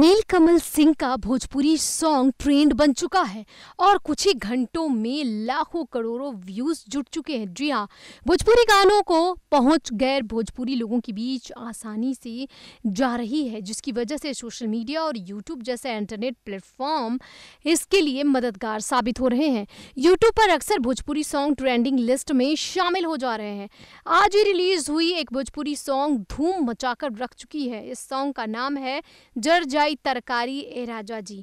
नीलकमल सिंह का Bhojpuri song trend बन चुका है और कुछ ही घंटों में लाखों करोड़ों व्यूज जुट चुके हैं जी हाँ भोजपुरी गानों को पहुंच गैर भोजपुरी लोगों के बीच आसानी से जा रही है जिसकी वजह से सोशल मीडिया और यूट्यूब जैसे इंटरनेट प्लेटफॉर्म इसके लिए मददगार साबित हो रहे हैं यूट्यूब पर अक्सर भोजपुरी सॉन्ग ट्रेंडिंग लिस्ट में शामिल हो जा रहे हैं आज ही रिलीज हुई एक भोजपुरी सॉन्ग धूम मचाकर रख चुकी है इस सॉन्ग का नाम है जर जाई आई तरकारी ए राजा जी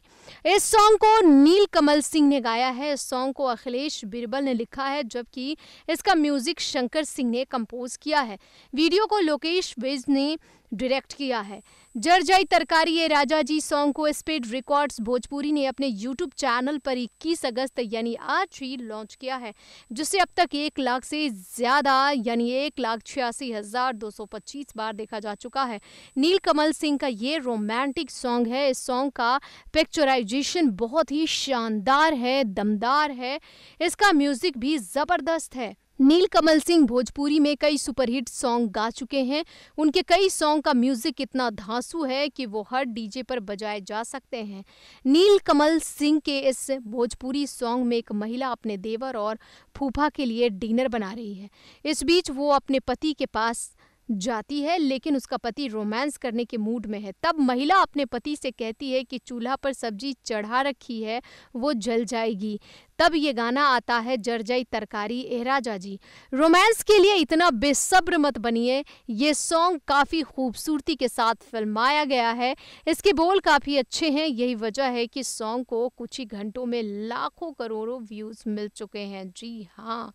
इस सॉन्ग को नील कमल सिंह ने गाया है इस सॉन्ग को अखिलेश बिरबल ने लिखा है जबकि इसका म्यूज़िक शंकर सिंह ने कंपोज किया है वीडियो को लोकेश विज ने डायरेक्ट किया है जाई तरकारी ये राजा जी सॉन्ग को स्पीड रिकॉर्ड्स भोजपुरी ने अपने यूट्यूब चैनल पर 21 अगस्त यानी आज ही लॉन्च किया है जिसे अब तक एक लाख से ज़्यादा यानी एक लाख छियासी हज़ार दो सौ पच्चीस बार देखा जा चुका है नील कमल सिंह का ये रोमांटिक सॉन्ग है इस सॉन्ग का पिक्चराइजेशन बहुत ही शानदार है दमदार है इसका म्यूज़िक भी ज़बरदस्त है नीलकमल सिंह भोजपुरी में कई सुपरहिट सॉन्ग गा चुके हैं उनके कई सॉन्ग का म्यूजिक इतना धांसू है कि वो हर डीजे पर बजाए जा सकते हैं नीलकमल सिंह के इस भोजपुरी सॉन्ग में एक महिला अपने देवर और फूफा के लिए डिनर बना रही है इस बीच वो अपने पति के पास जाती है लेकिन उसका पति रोमांस करने के मूड में है तब महिला अपने पति से कहती है कि चूल्हा पर सब्जी चढ़ा रखी है वो जल जाएगी तब ये गाना आता है जर्जई तरकारी ए राजा जी रोमांस के लिए इतना बेसब्र मत बनिए ये सॉन्ग काफ़ी खूबसूरती के साथ फिल्माया गया है इसके बोल काफ़ी अच्छे हैं यही वजह है कि सॉन्ग को कुछ ही घंटों में लाखों करोड़ों व्यूज़ मिल चुके हैं जी हाँ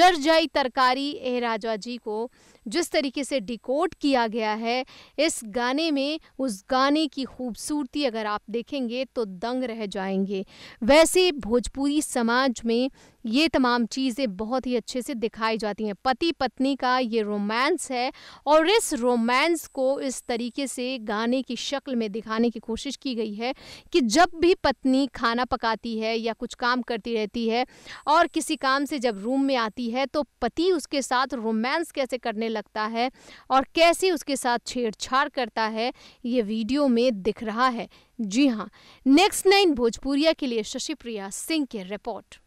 जर्जई तरकारी ए राजा जी को जिस तरीके से डिकोड किया गया है इस गाने में उस गाने की खूबसूरती अगर आप देखेंगे तो दंग रह जाएंगे वैसे भोजपुरी समाज में ये तमाम चीज़ें बहुत ही अच्छे से दिखाई जाती हैं पति पत्नी का ये रोमांस है और इस रोमांस को इस तरीके से गाने की शक्ल में दिखाने की कोशिश की गई है कि जब भी पत्नी खाना पकाती है या कुछ काम करती रहती है और किसी काम से जब रूम में आती है तो पति उसके साथ रोमांस कैसे करने लगता है और कैसे उसके साथ छेड़छाड़ करता है ये वीडियो में दिख रहा है जी हाँ नेक्स्ट नाइन भोजपुरिया के लिए शशि प्रिया सिंह की रिपोर्ट